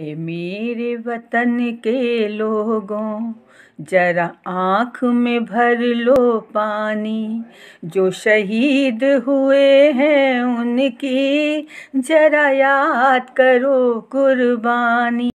ए मेरे वतन के लोगों जरा आँख में भर लो पानी जो शहीद हुए हैं उनकी जरा याद करो कुर्बानी